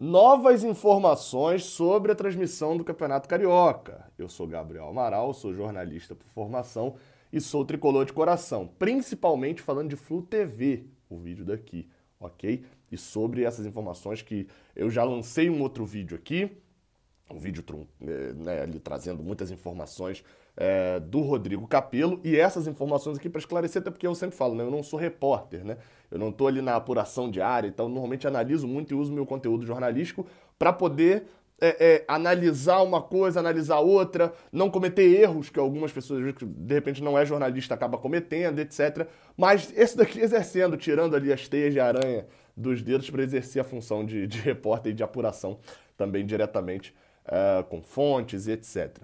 novas informações sobre a transmissão do Campeonato Carioca. Eu sou Gabriel Amaral, sou jornalista por formação e sou tricolor de coração, principalmente falando de Flu TV, o vídeo daqui, ok? E sobre essas informações que eu já lancei um outro vídeo aqui, um vídeo eh, né, ali trazendo muitas informações é, do Rodrigo Capello e essas informações aqui para esclarecer, até porque eu sempre falo, né, eu não sou repórter, né? Eu não estou ali na apuração diária então, normalmente analiso muito e uso meu conteúdo jornalístico para poder é, é, analisar uma coisa, analisar outra, não cometer erros que algumas pessoas, que de repente não é jornalista, acaba cometendo, etc. Mas esse daqui exercendo, tirando ali as teias de aranha dos dedos para exercer a função de, de repórter e de apuração também diretamente uh, com fontes e etc.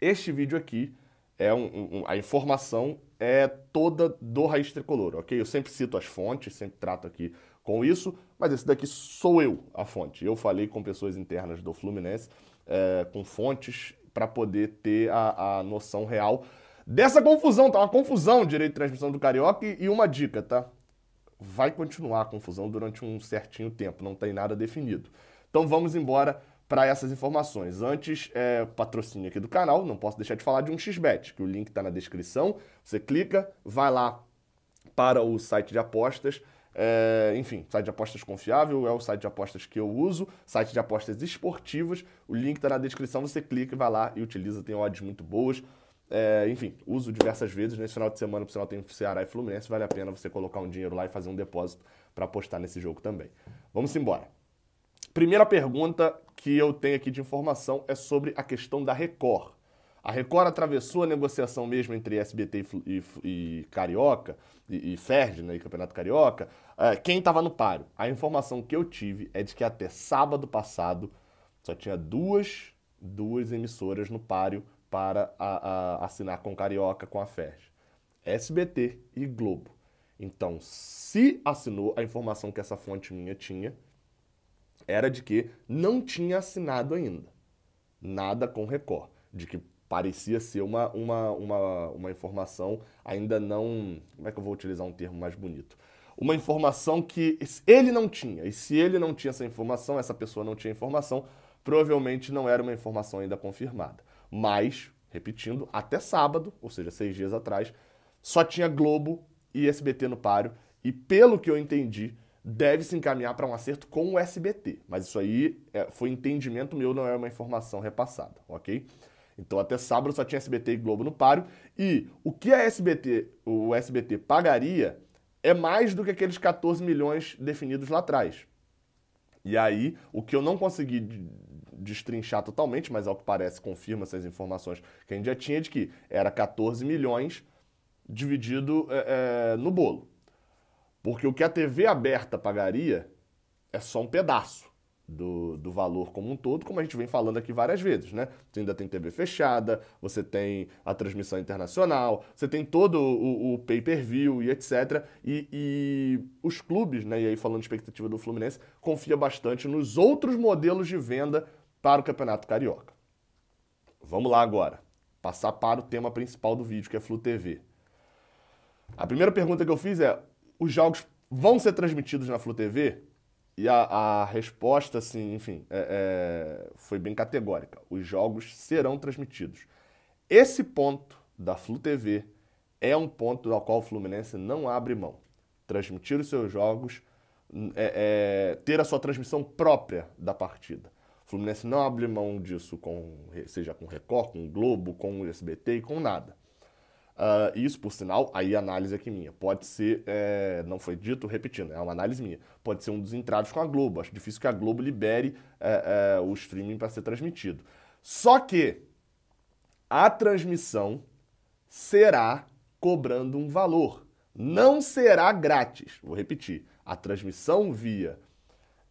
Este vídeo aqui é um, um, a informação é toda do Raiz Tricolor, ok? Eu sempre cito as fontes, sempre trato aqui com isso, mas esse daqui sou eu, a fonte. Eu falei com pessoas internas do Fluminense, eh, com fontes, para poder ter a, a, noção real dessa confusão, tá? Uma confusão direito de transmissão do Carioca e, e uma dica, tá? Vai continuar a confusão durante um certinho tempo, não tem nada definido. Então vamos embora para essas informações. Antes, é, patrocínio aqui do canal, não posso deixar de falar de um XBET, que o link está na descrição. Você clica, vai lá para o site de apostas. É, enfim, site de apostas confiável é o site de apostas que eu uso, site de apostas esportivas. O link está na descrição, você clica, vai lá e utiliza, tem odds muito boas. É, enfim, uso diversas vezes. Nesse final de semana, por sinal, tem Ceará e Fluminense. Vale a pena você colocar um dinheiro lá e fazer um depósito para apostar nesse jogo também. Vamos embora. Primeira pergunta que eu tenho aqui de informação é sobre a questão da Record. A Record atravessou a negociação mesmo entre SBT e, e, e Carioca, e, e Ferdi, né, e Campeonato Carioca, é, quem estava no páreo. A informação que eu tive é de que até sábado passado só tinha duas, duas emissoras no páreo para a, a, assinar com Carioca, com a Ferdi. SBT e Globo. Então, se assinou, a informação que essa fonte minha tinha era de que não tinha assinado ainda nada com Record, de que parecia ser uma, uma, uma, uma informação ainda não. Como é que eu vou utilizar um termo mais bonito? Uma informação que ele não tinha. E se ele não tinha essa informação, essa pessoa não tinha informação, provavelmente não era uma informação ainda confirmada. Mas, repetindo, até sábado, ou seja, seis dias atrás, só tinha Globo e SBT no páreo. E pelo que eu entendi, deve se encaminhar para um acerto com o SBT. Mas isso aí é, foi entendimento meu, não é uma informação repassada, ok? Então até sábado só tinha SBT e Globo no páreo. E o que a SBT, o SBT pagaria é mais do que aqueles 14 milhões definidos lá atrás. E aí, o que eu não consegui destrinchar totalmente, mas ao que parece confirma essas informações que a gente já tinha, de que era 14 milhões dividido é, é, no bolo. Porque o que a TV aberta pagaria é só um pedaço do, do valor como um todo, como a gente vem falando aqui várias vezes, né? Você ainda tem TV fechada, você tem a transmissão internacional, você tem todo o, o pay-per-view e etc. E, e, os clubes, né? E aí falando de expectativa do Fluminense, confia bastante nos outros modelos de venda para o Campeonato Carioca. Vamos lá agora, passar para o tema principal do vídeo, que é Flu TV. A primeira pergunta que eu fiz é: os jogos vão ser transmitidos na Flu TV? E a, a resposta, assim, enfim, é, é, foi bem categórica. Os jogos serão transmitidos. Esse ponto da Flu TV é um ponto ao qual o Fluminense não abre mão. Transmitir os seus jogos, é, é, ter a sua transmissão própria da partida. O Fluminense não abre mão disso, com, seja com Record, com Globo, com o SBT e com nada. Uh, isso, por sinal, aí a análise aqui minha. Pode ser, é, não foi dito, repetindo, é uma análise minha. Pode ser um dos entraves com a Globo. Acho difícil que a Globo libere é, é, o streaming para ser transmitido. Só que a transmissão será cobrando um valor. Não será grátis. Vou repetir. A transmissão via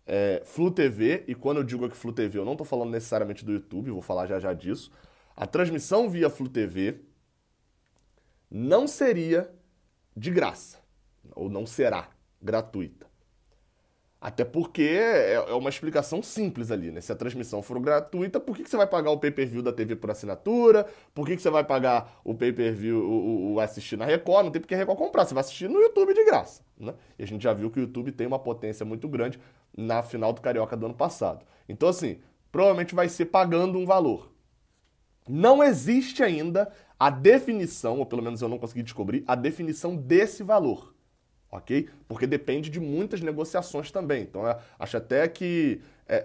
é, Flu TV, e quando eu digo aqui Flu TV, eu não estou falando necessariamente do YouTube, vou falar já já disso. A transmissão via Flu TV não seria de graça, ou não será gratuita. Até porque é, é uma explicação simples ali, né? Se a transmissão for gratuita, por que, que você vai pagar o pay-per-view da TV por assinatura? Por que, que você vai pagar o pay-per-view, o, o, assistir na Record? Não tem porque a Record comprar, você vai assistir no YouTube de graça, né? E a gente já viu que o YouTube tem uma potência muito grande na final do Carioca do ano passado. Então, assim, provavelmente vai ser pagando um valor. Não existe ainda a definição, ou pelo menos eu não consegui descobrir, a definição desse valor. Ok? Porque depende de muitas negociações também. Então, acho até que é,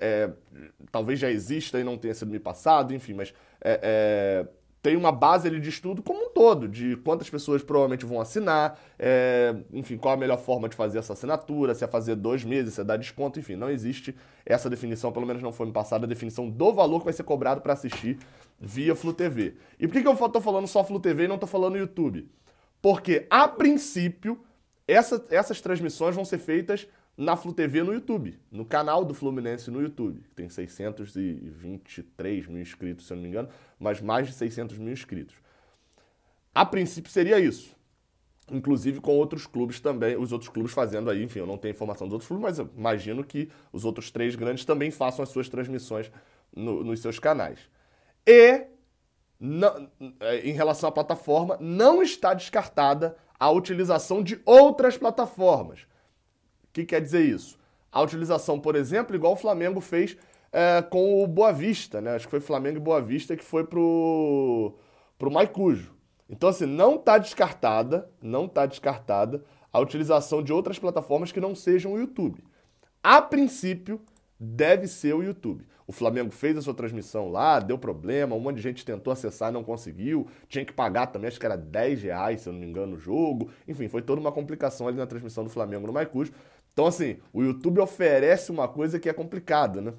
é, talvez já exista e não tenha sido me passado, enfim, mas é, é tem uma base ali de estudo como um todo, de quantas pessoas provavelmente vão assinar, é, enfim, qual a melhor forma de fazer essa assinatura, se é fazer dois meses, se é dar desconto, enfim, não existe essa definição, pelo menos não foi me passada, a definição do valor que vai ser cobrado para assistir via Flu TV. E por que, que eu estou falando só Flu TV e não estou falando YouTube? Porque, a princípio, essa, essas transmissões vão ser feitas na Flu TV no YouTube, no canal do Fluminense no YouTube. que Tem 623 mil inscritos, se eu não me engano, mas mais de 600 mil inscritos. A princípio seria isso. Inclusive com outros clubes também, os outros clubes fazendo aí, enfim, eu não tenho informação dos outros clubes, mas eu imagino que os outros três grandes também façam as suas transmissões no, nos seus canais. E, eh, em relação à plataforma, não está descartada a utilização de outras plataformas que quer dizer isso? A utilização, por exemplo, igual o Flamengo fez é, com o Boa Vista, né? Acho que foi Flamengo e Boa Vista que foi pro, pro Maicujo. Então, assim, não está descartada, não está descartada a utilização de outras plataformas que não sejam o YouTube. A princípio, deve ser o YouTube. O Flamengo fez a sua transmissão lá, deu problema, um monte de gente tentou acessar não conseguiu, tinha que pagar também, acho que era 10 reais, se eu não me engano, o jogo. Enfim, foi toda uma complicação ali na transmissão do Flamengo no Maicujo. Então, assim, o YouTube oferece uma coisa que é complicada, né?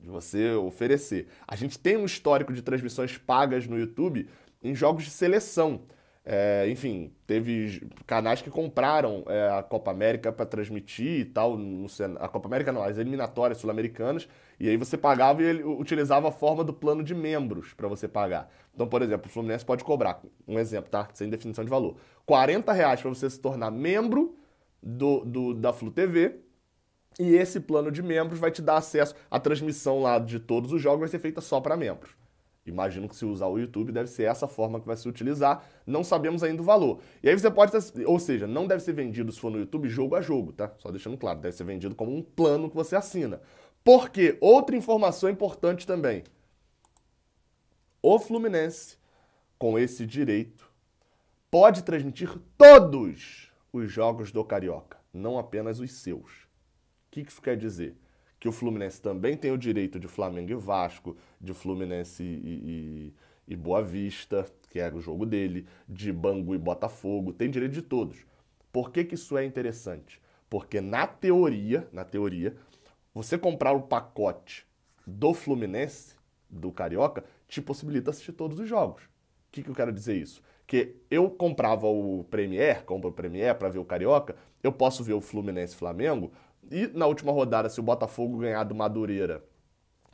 De você oferecer. A gente tem um histórico de transmissões pagas no YouTube em jogos de seleção. É, enfim, teve canais que compraram é, a Copa América para transmitir e tal, a Copa América não, as eliminatórias sul-americanas, e aí você pagava e ele utilizava a forma do plano de membros para você pagar. Então, por exemplo, o Fluminense pode cobrar, um exemplo, tá? Sem definição de valor, 40 reais para você se tornar membro do, do, da Flu TV. E esse plano de membros vai te dar acesso à transmissão lá de todos os jogos, vai ser feita só para membros. Imagino que se usar o YouTube deve ser essa forma que vai se utilizar. Não sabemos ainda o valor. E aí você pode, ou seja, não deve ser vendido se for no YouTube jogo a jogo, tá? Só deixando claro, deve ser vendido como um plano que você assina. Porque outra informação importante também. O Fluminense com esse direito pode transmitir todos os jogos do Carioca, não apenas os seus. O que isso quer dizer? Que o Fluminense também tem o direito de Flamengo e Vasco, de Fluminense e, e, e Boa Vista, que é o jogo dele, de Bangu e Botafogo, tem direito de todos. Por que, que isso é interessante? Porque na teoria, na teoria, você comprar o pacote do Fluminense, do Carioca, te possibilita assistir todos os jogos. O que, que eu quero dizer isso? que eu comprava o Premier, compro o Premier para ver o Carioca, eu posso ver o Fluminense Flamengo, e na última rodada, se o Botafogo ganhar do Madureira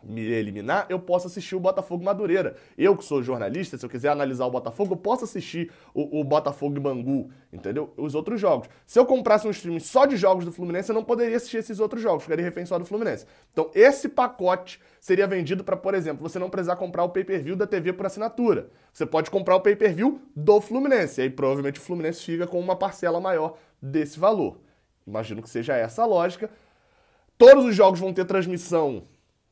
me eliminar, eu posso assistir o Botafogo Madureira. Eu que sou jornalista, se eu quiser analisar o Botafogo, eu posso assistir o, o Botafogo Bangu, entendeu? Os outros jogos. Se eu comprasse um streaming só de jogos do Fluminense, eu não poderia assistir esses outros jogos, ficaria refém só do Fluminense. Então, esse pacote seria vendido para, por exemplo, você não precisar comprar o pay-per-view da TV por assinatura. Você pode comprar o pay-per-view do Fluminense, e aí provavelmente o Fluminense fica com uma parcela maior desse valor. Imagino que seja essa a lógica. Todos os jogos vão ter transmissão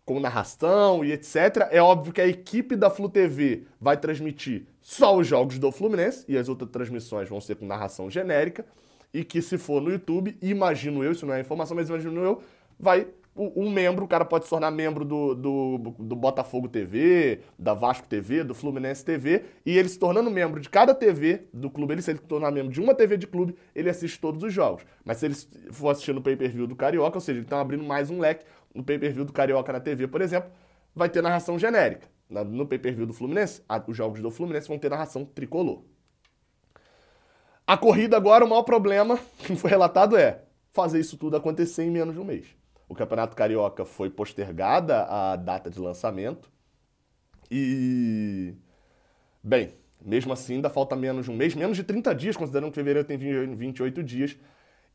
com narração e etc. É óbvio que a equipe da Flu TV vai transmitir só os jogos do Fluminense e as outras transmissões vão ser com narração genérica. E que se for no YouTube, imagino eu, isso não é informação, mas imagino eu, vai um membro, o cara pode se tornar membro do, do, do Botafogo TV, da Vasco TV, do Fluminense TV, e ele se tornando membro de cada TV do clube, ele se ele se tornar membro de uma TV de clube, ele assiste todos os jogos. Mas se ele for assistindo o pay-per-view do Carioca, ou seja, ele está abrindo mais um leque, no pay-per-view do Carioca na TV, por exemplo, vai ter narração genérica. No pay-per-view do Fluminense, os jogos do Fluminense vão ter narração tricolor. A corrida agora, o maior problema que foi relatado é fazer isso tudo acontecer em menos de um mês o Campeonato Carioca foi postergada a data de lançamento. E. Bem, mesmo assim, ainda falta menos de um mês, menos de 30 dias, considerando que fevereiro tem 28 dias.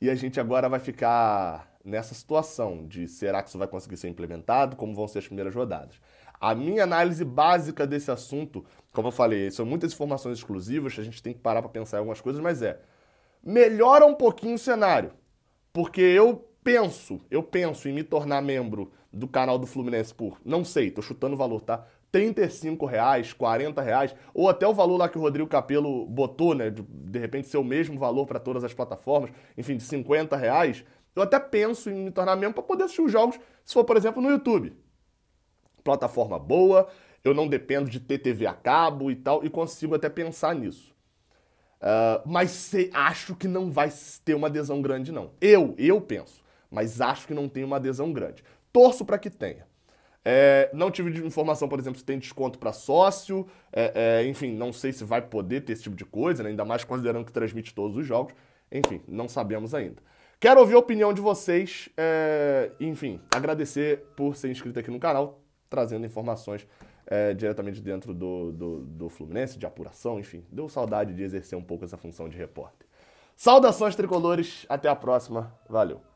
E a gente agora vai ficar nessa situação de será que isso vai conseguir ser implementado, como vão ser as primeiras rodadas. A minha análise básica desse assunto, como eu falei, são muitas informações exclusivas, a gente tem que parar para pensar em algumas coisas, mas é melhora um pouquinho o cenário. Porque eu penso, eu penso em me tornar membro do canal do Fluminense por, não sei, tô chutando o valor, tá? 35 reais, 40 reais, ou até o valor lá que o Rodrigo Capelo botou, né? De, de repente ser o mesmo valor para todas as plataformas, enfim, de 50 reais. Eu até penso em me tornar membro para poder assistir os jogos, se for, por exemplo, no YouTube. Plataforma boa, eu não dependo de ter TV a cabo e tal, e consigo até pensar nisso. Uh, mas acho que não vai ter uma adesão grande, não. Eu, eu penso mas acho que não tem uma adesão grande. Torço para que tenha. É, não tive informação, por exemplo, se tem desconto para sócio, é, é, enfim, não sei se vai poder ter esse tipo de coisa, né? ainda mais considerando que transmite todos os jogos. Enfim, não sabemos ainda. Quero ouvir a opinião de vocês, é, enfim, agradecer por ser inscrito aqui no canal, trazendo informações é, diretamente dentro do, do, do Fluminense, de apuração, enfim, deu saudade de exercer um pouco essa função de repórter. Saudações tricolores, até a próxima, valeu!